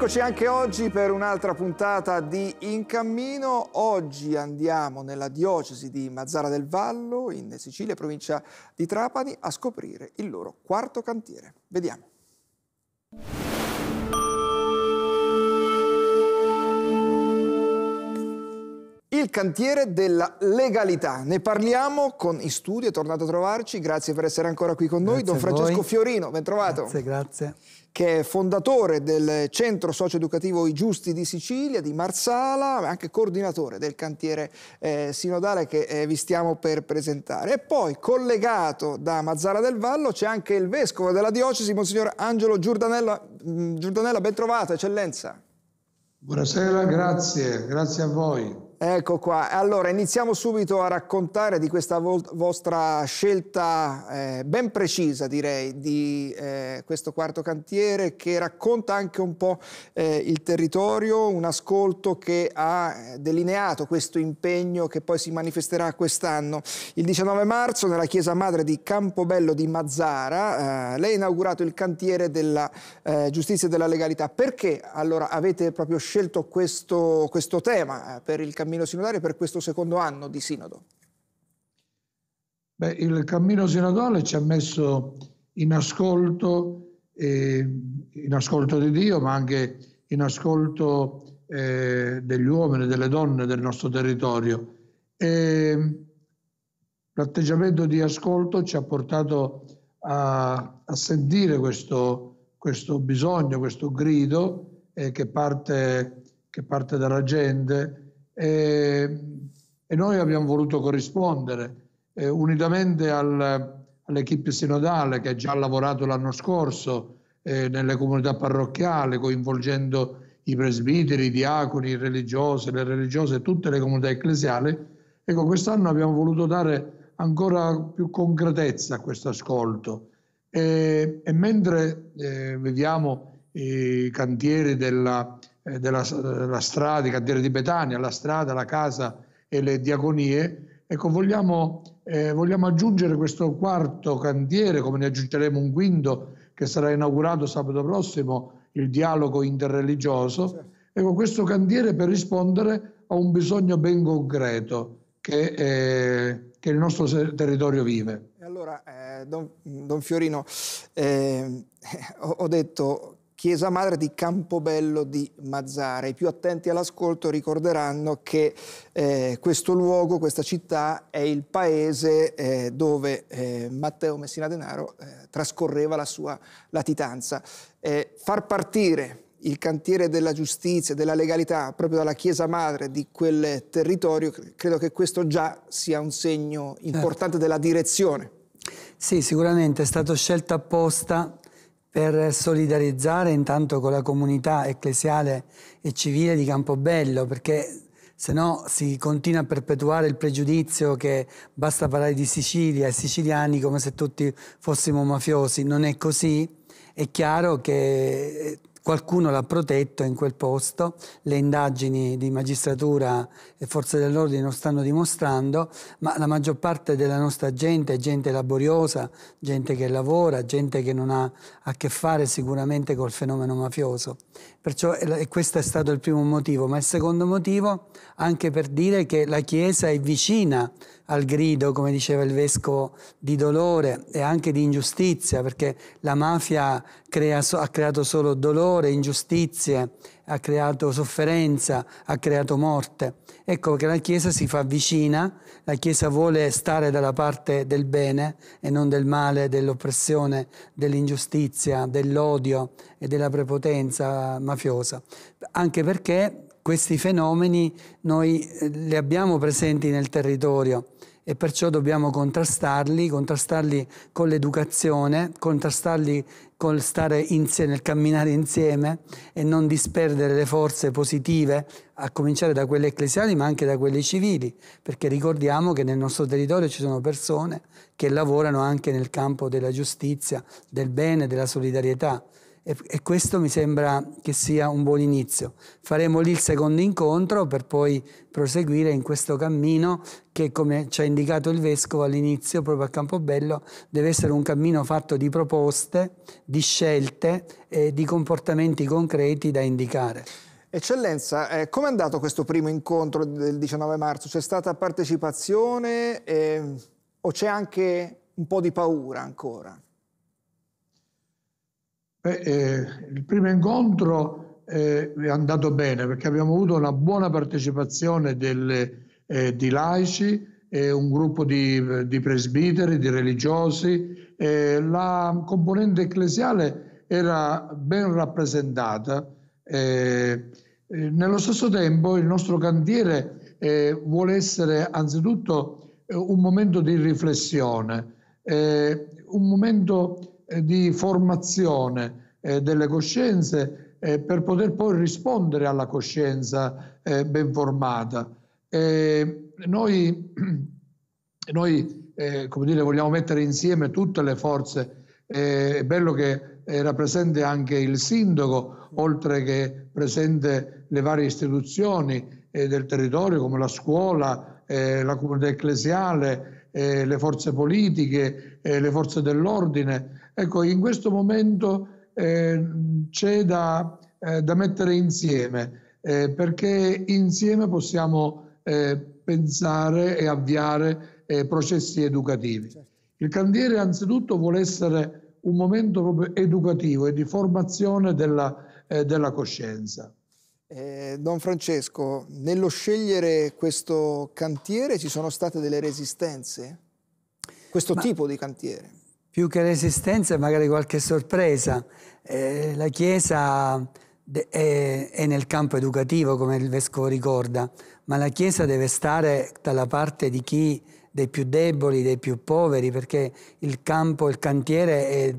Eccoci anche oggi per un'altra puntata di In Cammino. Oggi andiamo nella diocesi di Mazzara del Vallo, in Sicilia, provincia di Trapani, a scoprire il loro quarto cantiere. Vediamo. Il cantiere della legalità. Ne parliamo con in studio, è tornato a trovarci. Grazie per essere ancora qui con noi. Grazie Don Francesco Fiorino, ben trovato. Grazie, grazie che è fondatore del Centro Socioeducativo I Giusti di Sicilia, di Marsala, ma anche coordinatore del cantiere eh, sinodale che eh, vi stiamo per presentare. E poi collegato da Mazzara del Vallo c'è anche il Vescovo della Diocesi, Monsignor Angelo Giordanella. Mm, Giordanella, ben trovato, eccellenza. Buonasera, grazie, grazie a voi. Ecco qua, allora iniziamo subito a raccontare di questa vostra scelta eh, ben precisa direi di eh, questo quarto cantiere che racconta anche un po' eh, il territorio, un ascolto che ha eh, delineato questo impegno che poi si manifesterà quest'anno. Il 19 marzo nella chiesa madre di Campobello di Mazzara eh, lei ha inaugurato il cantiere della eh, giustizia e della legalità. Perché allora avete proprio scelto questo, questo tema per il cammino? cammino sinodario per questo secondo anno di sinodo? Beh, il cammino sinodale ci ha messo in ascolto, eh, in ascolto di Dio, ma anche in ascolto eh, degli uomini, delle donne del nostro territorio. E l'atteggiamento di ascolto ci ha portato a, a sentire questo, questo, bisogno, questo grido eh, che, parte, che parte dalla gente e, ehm, e noi abbiamo voluto corrispondere eh, unitamente al, all'equipe sinodale che ha già lavorato l'anno scorso eh, nelle comunità parrocchiali coinvolgendo i presbiteri, i diaconi, i religiosi, le religiose, tutte le comunità ecclesiali. Ecco, quest'anno abbiamo voluto dare ancora più concretezza a questo ascolto e, e mentre eh, vediamo i cantieri della, eh, della, della, strada, di Cantiere di Betania, la strada, la casa e le diaconie. Ecco, vogliamo, eh, vogliamo aggiungere questo quarto cantiere, come ne aggiungeremo un quinto, che sarà inaugurato sabato prossimo, il dialogo interreligioso. Certo. Ecco, questo cantiere per rispondere a un bisogno ben concreto che, eh, che il nostro territorio vive. E allora, eh, don, don, Fiorino, eh, ho, ho, detto chiesa madre di Campobello di Mazzara. I più attenti all'ascolto ricorderanno che eh, questo luogo, questa città, è il paese eh, dove eh, Matteo Messina Denaro eh, trascorreva la sua latitanza. Eh, far partire il cantiere della giustizia, e della legalità, proprio dalla chiesa madre di quel territorio, credo che questo già sia un segno certo. importante della direzione. Sì, sicuramente è stato scelto apposta per solidarizzare intanto con la comunità ecclesiale e civile di Campobello, perché se no si continua a perpetuare il pregiudizio che basta parlare di Sicilia e siciliani come se tutti fossimo mafiosi. Non è così. È chiaro che qualcuno l'ha protetto in quel posto, le indagini di magistratura e forze dell'ordine lo stanno dimostrando, ma la maggior parte della nostra gente è gente laboriosa, gente che lavora, gente che non ha a che fare sicuramente col fenomeno mafioso. Perciò questo è stato il primo motivo, ma il secondo motivo anche per dire che la Chiesa è vicina al grido, come diceva il Vescovo, di dolore e anche di ingiustizia, perché la mafia crea, ha creato solo dolore, ingiustizie ha creato sofferenza, ha creato morte. Ecco che la Chiesa si fa vicina, la Chiesa vuole stare dalla parte del bene e non del male, dell'oppressione, dell'ingiustizia, dell'odio e della prepotenza mafiosa, anche perché questi fenomeni noi eh, li abbiamo presenti nel territorio e perciò dobbiamo contrastarli, contrastarli con l'educazione, contrastarli col stare insieme, nel camminare insieme e non disperdere le forze positive, a cominciare da quelle ecclesiali ma anche da quelle civili, perché ricordiamo che nel nostro territorio ci sono persone che lavorano anche nel campo della giustizia, del bene, della solidarietà e, e, questo mi sembra che sia un buon inizio. Faremo lì il secondo incontro per poi proseguire in questo cammino che, come ci ha indicato il Vescovo all'inizio, proprio a Campobello, deve essere un cammino fatto di proposte, di scelte e di comportamenti concreti da indicare. Eccellenza, eh, com'è andato questo primo incontro del 19 marzo? C'è stata partecipazione eh, o c'è anche un po' di paura ancora? Beh, eh, il primo incontro eh, è andato bene perché abbiamo avuto una buona partecipazione del, eh, di laici, eh, un gruppo di, di, presbiteri, di religiosi. Eh, la componente ecclesiale era ben rappresentata. Eh, nello stesso tempo il nostro cantiere vuole essere anzitutto un momento di riflessione, un momento eh, di formazione eh, delle coscienze eh, per poter poi rispondere alla coscienza ben formata. noi, noi come dire, vogliamo mettere insieme tutte le forze. è bello che era presente anche il sindaco, oltre che presente le varie istituzioni del territorio come la scuola, la comunità ecclesiale, eh, le forze politiche, eh, le forze dell'ordine. Ecco, in questo momento eh, c'è da, eh, da, mettere insieme, eh, perché insieme possiamo pensare e avviare processi educativi. Certo. Il cantiere anzitutto vuole essere un momento proprio educativo e di formazione della, della coscienza. Eh, Don Francesco, nello scegliere questo cantiere ci sono state delle resistenze? Questo Ma tipo di cantiere? Più che resistenze, magari qualche sorpresa. Eh, la Chiesa è, è nel campo educativo, come il Vescovo ricorda, ma la Chiesa deve stare dalla parte di chi dei più deboli, dei più poveri, perché il campo, il cantiere è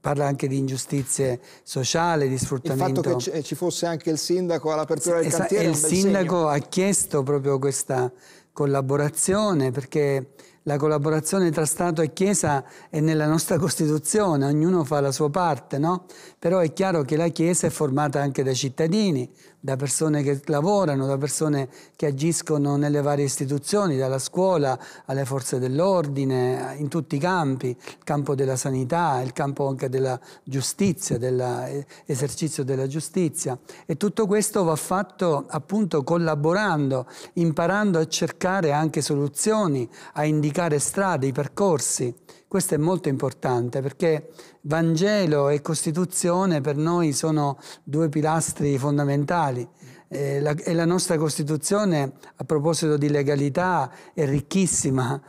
parla anche di ingiustizie sociali, di sfruttamento. Il fatto che ci fosse anche il sindaco all'apertura del es- cantiere. Il sindaco ha chiesto proprio questa collaborazione, perché la collaborazione tra Stato e Chiesa è nella nostra Costituzione, ognuno fa la sua parte, no? Però è chiaro che la Chiesa è formata anche da cittadini, da persone che lavorano, da persone che agiscono nelle varie istituzioni, dalla scuola alle forze dell'ordine, in tutti i campi, il campo della sanità, il campo anche della giustizia, dell'esercizio eh, della giustizia. E tutto questo va fatto appunto collaborando, imparando a cercare indicare anche soluzioni, a indicare strade, i percorsi. Questo è molto importante perché Vangelo e Costituzione per noi sono due pilastri fondamentali. Eh, la, e la nostra Costituzione, a proposito di legalità, è ricchissima.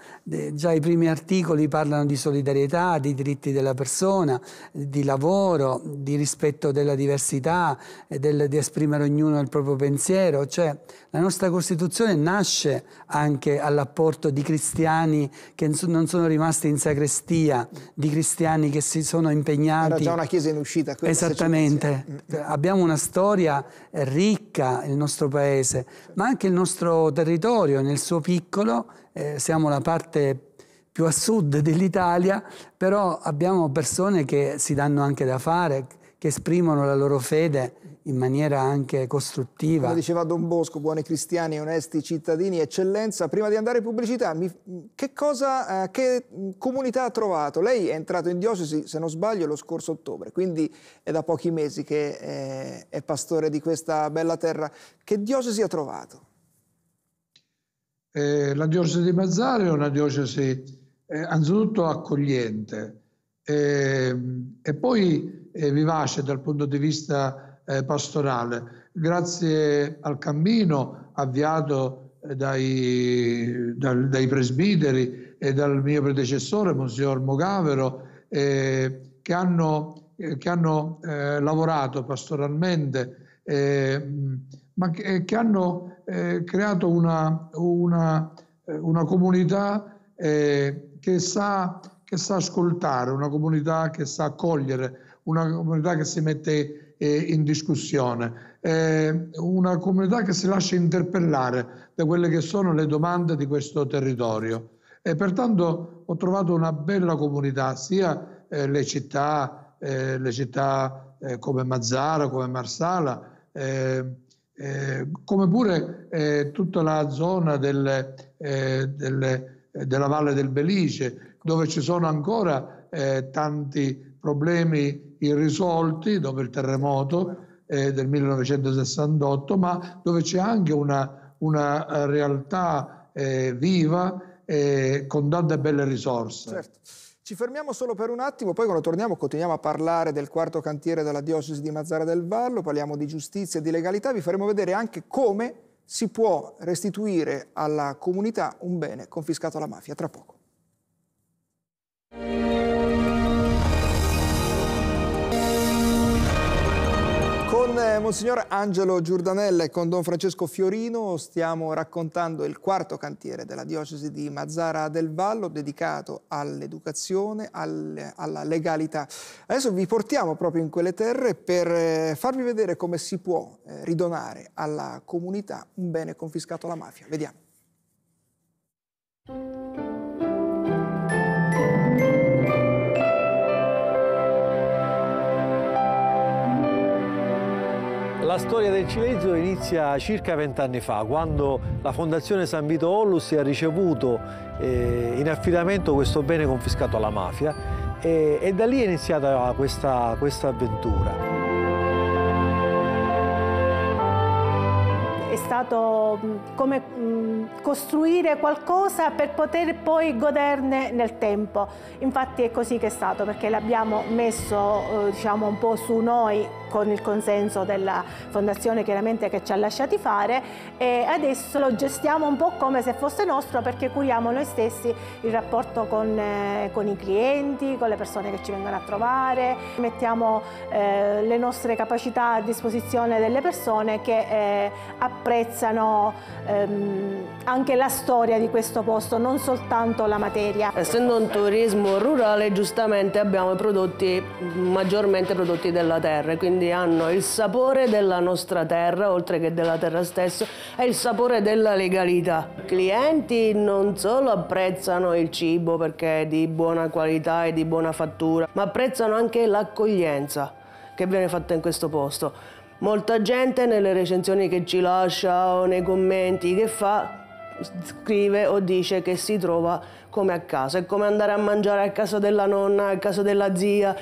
già i primi articoli parlano di solidarietà, di diritti della persona, di lavoro, di rispetto della diversità, del, di esprimere ognuno il proprio pensiero. Cioè, la nostra Costituzione nasce anche all'apporto di cristiani che non sono rimasti in sacrestia, di cristiani che si sono impegnati. Era già una chiesa in uscita. Esattamente. Mm, mm. Abbiamo una storia ricca il nostro paese, ma anche il nostro territorio nel suo piccolo. Eh, siamo la parte più a sud dell'Italia, però abbiamo persone che si danno anche da fare, che esprimono la loro fede in maniera anche costruttiva. Come diceva Don Bosco, buoni cristiani, onesti cittadini, eccellenza, prima di andare in pubblicità, mi, che, cosa, eh, che comunità ha trovato? Lei è entrato in diocesi, se non sbaglio, lo scorso ottobre, quindi è da pochi mesi che eh, è pastore di questa bella terra. Che diocesi ha trovato? Eh, la diocesi di Mazzario è una diocesi eh, anzitutto accogliente eh, e poi eh, vivace dal punto di vista eh, pastorale, grazie al cammino avviato eh, dai, dal, dai, presbiteri e dal mio predecessore, Monsignor Mogavero, eh, che hanno, eh, che hanno lavorato pastoralmente, ma che, che hanno creato una, una, una comunità che sa, che sa ascoltare, una comunità che sa accogliere, una comunità che si mette eh, in discussione, eh, una comunità che si lascia interpellare da quelle che sono le domande di questo territorio. E pertanto ho trovato una bella comunità, sia eh, le città, eh, le città eh, come Mazzara, come Marsala, eh, come pure tutta la zona del, delle, della Valle del Belice, dove ci sono ancora tanti problemi irrisolti dopo il terremoto eh, del 1968, ma dove c'è anche una, una realtà eh, viva eh, con tante belle risorse. Certo. Ci fermiamo solo per un attimo, poi quando torniamo continuiamo a parlare del quarto cantiere della diocesi di Mazzara del Vallo, parliamo di giustizia e di legalità, vi faremo vedere anche come si può restituire alla comunità un bene confiscato alla mafia. Tra poco. Con eh, Monsignor Angelo Giordanella e con Don Francesco Fiorino stiamo raccontando il quarto cantiere della diocesi di Mazzara del Vallo dedicato all'educazione, al, alla legalità. Adesso vi portiamo proprio in quelle terre per eh, farvi vedere come si può eh, ridonare alla comunità un bene confiscato alla mafia. Vediamo. La storia del Cileggio inizia circa vent'anni fa, quando la Fondazione San Vito Ollus ha ricevuto eh, in affidamento questo bene confiscato alla mafia e, e da lì è iniziata questa, questa avventura. stato mm, come mm, costruire qualcosa per poter poi goderne nel tempo. Infatti è così che è stato, perché l'abbiamo messo eh, diciamo, un po' su noi con il consenso della fondazione chiaramente che ci ha lasciati fare e adesso lo gestiamo un po' come se fosse nostro perché curiamo noi stessi il rapporto con, eh, con i clienti, con le persone che ci vengono a trovare, mettiamo eh, le nostre capacità a disposizione delle persone che eh, apprezzano apprezzano ehm, anche la storia di questo posto, non soltanto la materia. Essendo un turismo rurale, giustamente abbiamo i prodotti, maggiormente prodotti della terra, quindi hanno il sapore della nostra terra, oltre che della terra stessa, e il sapore della legalità. I clienti non solo apprezzano il cibo perché è di buona qualità e di buona fattura, ma apprezzano anche l'accoglienza che viene fatta in questo posto Molta gente nelle recensioni che ci lascia o nei commenti che fa scrive o dice che si trova come a casa, è come andare a mangiare a casa della nonna, a casa della zia.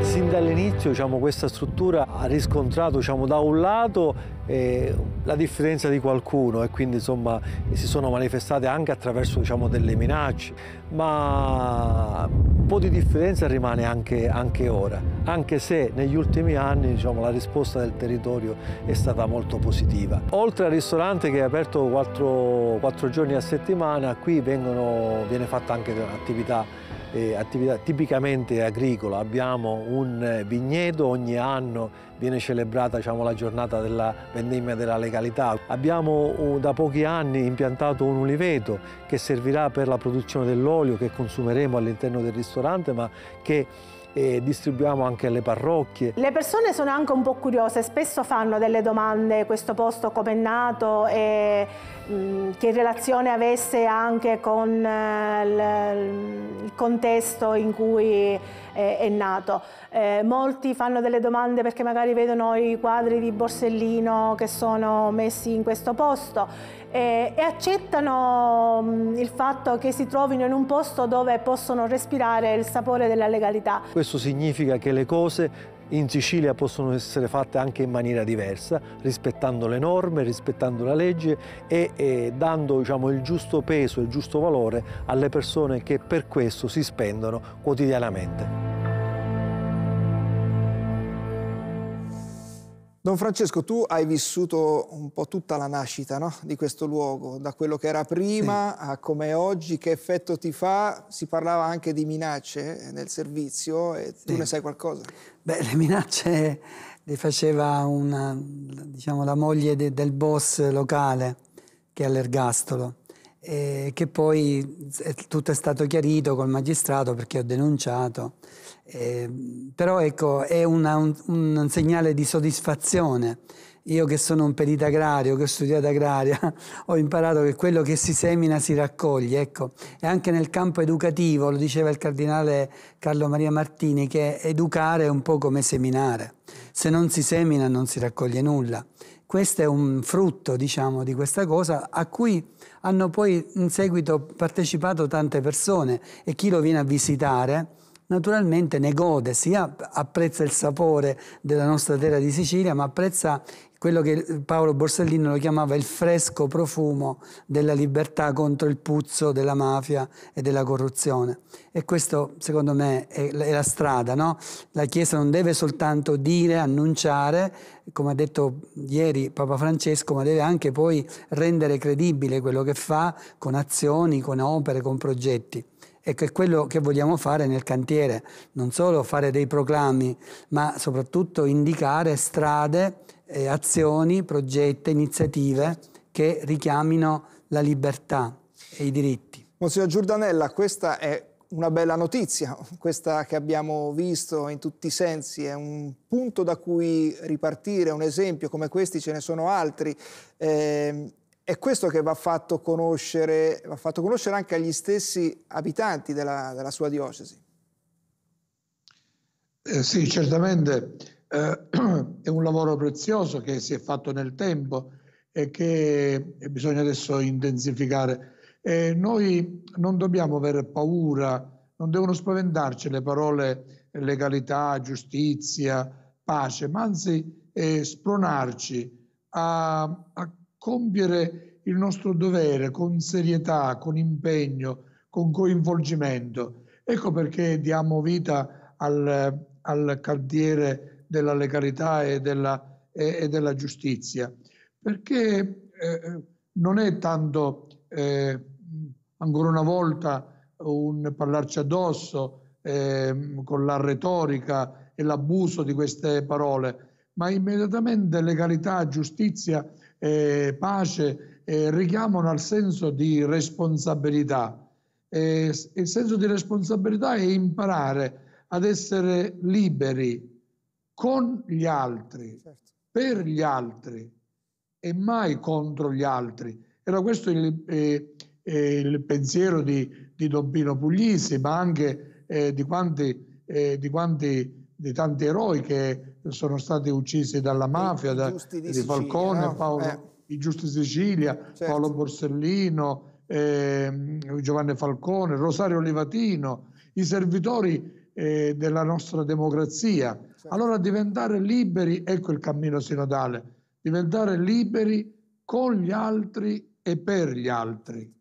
Sin dall'inizio diciamo, questa struttura ha riscontrato diciamo, da un lato eh, la diffidenza di qualcuno e quindi insomma, si sono manifestate anche attraverso diciamo, delle minacce, ma un po' di differenza rimane anche, anche ora, anche se negli ultimi anni diciamo, la risposta del territorio è stata molto positiva. Oltre al ristorante che è aperto 4, giorni a settimana, qui vengono, viene fatta anche un'attività eh, attività tipicamente agricola, abbiamo un eh, vigneto, ogni anno viene celebrata diciamo, la giornata della vendemmia della legalità. Abbiamo uh, da pochi anni impiantato un uliveto che servirà per la produzione dell'olio che consumeremo all'interno del ristorante ma che e distribuiamo anche alle parrocchie. Le persone sono anche un po' curiose, spesso fanno delle domande, questo posto come è nato e mh, mm, che relazione avesse anche con eh, il contesto in cui eh, è nato. Eh, molti fanno delle domande perché magari vedono i quadri di Borsellino che sono messi in questo posto e, accettano mm, il fatto che si trovino in un posto dove possono respirare il sapore della legalità. Questo significa che le cose in Sicilia possono essere fatte anche in maniera diversa, rispettando le norme, rispettando la legge e, e dando diciamo, il giusto peso, il giusto valore alle persone che per questo si spendono quotidianamente. Don Francesco, tu hai vissuto un po' tutta la nascita no? di questo luogo, da quello che era prima sì. a come è oggi, che effetto ti fa? Si parlava anche di minacce nel servizio e sì. tu ne sai qualcosa? Beh, le minacce le faceva una, diciamo, la moglie de, del boss locale, che è all'ergastolo eh, che poi tutto è stato chiarito col magistrato perché ho denunciato. Eh, però ecco, è una, un, un segnale di soddisfazione io che sono un perito agrario, che ho studiato agraria, ho imparato che quello che si semina si raccoglie, ecco. E anche nel campo educativo, lo diceva il cardinale Carlo Maria Martini, che educare è un po' come seminare. Se non si semina non si raccoglie nulla questo è un frutto, diciamo, di questa cosa a cui hanno poi in seguito partecipato tante persone e chi lo viene a visitare naturalmente ne gode, sia apprezza il sapore della nostra terra di Sicilia, ma apprezza quello che Paolo Borsellino lo chiamava il fresco profumo della libertà contro il puzzo della mafia e della corruzione. E questo, secondo me, è la strada. No? La Chiesa non deve soltanto dire, annunciare, come ha detto ieri Papa Francesco, ma deve anche poi rendere credibile quello che fa con azioni, con opere, con progetti e che è quello che vogliamo fare nel cantiere, non solo fare dei proclami, ma soprattutto indicare strade, eh, azioni, progetti, iniziative che richiamino la libertà e i diritti. Monsignor Giordanella, questa è una bella notizia, questa che abbiamo visto in tutti i sensi, è un punto da cui ripartire, un esempio come questi ce ne sono altri. Eh, è questo che va fatto conoscere, va fatto conoscere anche agli stessi abitanti della, della sua diocesi. Eh, sì, certamente eh, è un lavoro prezioso che si è fatto nel tempo e che bisogna adesso intensificare. E noi non dobbiamo avere paura, non devono spaventarci le parole legalità, giustizia, pace, ma anzi eh, spronarci a, a compiere il nostro dovere con serietà, con impegno, con coinvolgimento. Ecco perché diamo vita al, al cantiere della legalità e della, e, e della giustizia, perché eh, non è tanto, eh, ancora una volta, un parlarci addosso eh, con la retorica e l'abuso di queste parole, ma immediatamente legalità, giustizia eh, pace eh, richiamano al senso di responsabilità. Eh, il senso di responsabilità è imparare ad essere liberi con gli altri, certo. per gli altri e mai contro gli altri. Era questo il, il pensiero di, di Don Pino Puglisi, ma anche eh, di quanti, eh, di quanti, di tanti eroi che sono stati uccisi dalla mafia, I, da, di, di Sicilia, Falcone, no? Paolo, eh. i Giusti Sicilia, certo. Paolo Borsellino, eh, Giovanni Falcone, Rosario Livatino, i servitori eh, della nostra democrazia. Certo. Allora diventare liberi, ecco il cammino sinodale, diventare liberi con gli altri e per gli altri. in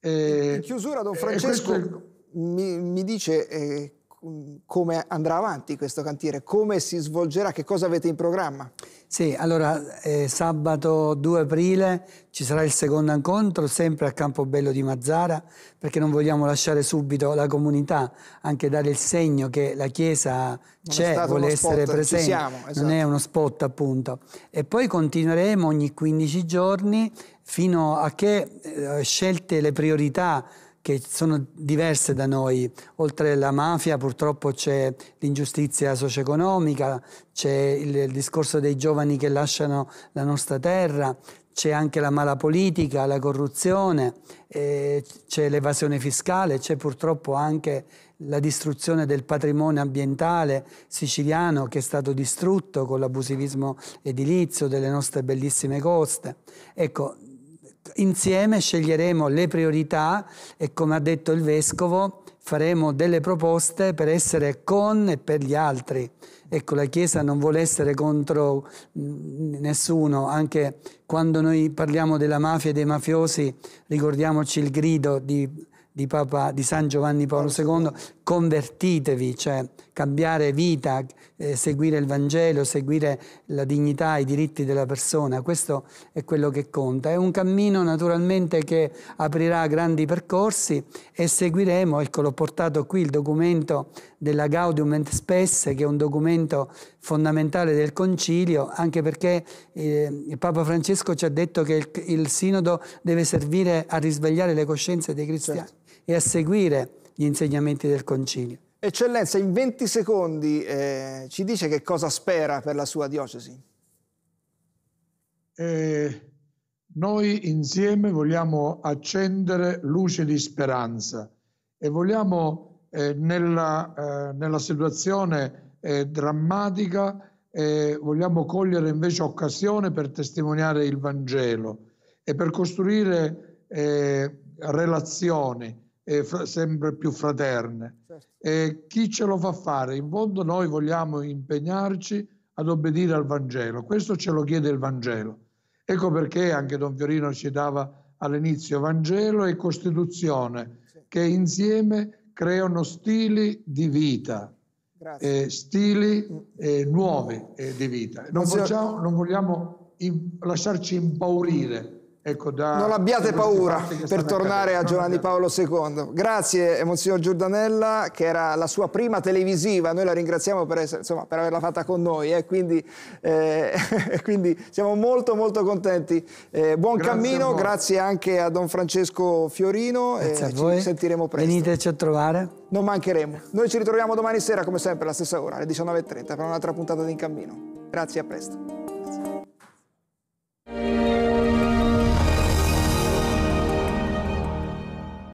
eh, chiusura, Don eh, Francesco... È... Mi, mi, dice eh, Mm, come andrà avanti questo cantiere, come si svolgerà, che cosa avete in programma? Sì, allora eh, sabato 2 aprile ci sarà il secondo incontro, sempre a Campobello di Mazzara, perché non vogliamo lasciare subito la comunità, anche dare il segno che la Chiesa c'è, vuole essere spot, presente, siamo, esatto. non è esatto. uno spot appunto. E poi continueremo ogni 15 giorni fino a che eh, scelte le priorità che sono diverse da noi. Oltre alla mafia purtroppo c'è l'ingiustizia socio-economica, c'è il discorso dei giovani che lasciano la nostra terra, c'è anche la mala politica, la corruzione, eh, c'è l'evasione fiscale, c'è purtroppo anche la distruzione del patrimonio ambientale siciliano che è stato distrutto con l'abusivismo edilizio delle nostre bellissime coste. Ecco, Insieme sceglieremo le priorità e come ha detto il Vescovo faremo delle proposte per essere con e per gli altri. Ecco, la Chiesa non vuole essere contro mm, nessuno, anche quando noi parliamo della mafia e dei mafiosi ricordiamoci il grido di di, Papa, di San Giovanni Paolo II, convertitevi, cioè cambiare vita, eh, seguire il Vangelo, seguire la dignità, i diritti della persona, questo è quello che conta. È un cammino naturalmente che aprirà grandi percorsi e seguiremo, ecco l'ho portato qui il documento della Gaudium et Spes, che è un documento fondamentale del Concilio, anche perché eh, il Papa Francesco ci ha detto che il, il Sinodo deve servire a risvegliare le coscienze dei cristiani. Certo e a seguire gli insegnamenti del Concilio. Eccellenza, in 20 secondi eh, ci dice che cosa spera per la sua diocesi? Eh, noi insieme vogliamo accendere luce di speranza e vogliamo eh, nella, eh, nella, situazione eh, drammatica eh, vogliamo cogliere invece occasione per testimoniare il Vangelo e per costruire relazioni eh, fra, sempre più fraterne. Certo. Eh, chi ce lo fa fare? In fondo noi vogliamo impegnarci ad obbedire al Vangelo, questo ce lo chiede il Vangelo. Ecco perché anche Don Fiorino ci dava all'inizio Vangelo e Costituzione, sì. che insieme creano stili di vita. Eh, stili eh, nuovi eh, di vita. Non, facciamo, non vogliamo in, lasciarci impaurire Ecco, da, non abbiate paura per tornare a Giovanni Paolo II. Grazie Monsignor Giordanella che era la sua prima televisiva, noi la ringraziamo per, essere, insomma, per averla fatta con noi, eh. quindi, eh, quindi, siamo molto molto contenti. Eh, buon grazie cammino, grazie anche a Don Francesco Fiorino grazie e ci sentiremo presto. Veniteci a trovare. Non mancheremo. Noi ci ritroviamo domani sera come sempre alla stessa ora, alle 19.30 per un'altra puntata di In Cammino. Grazie, a presto.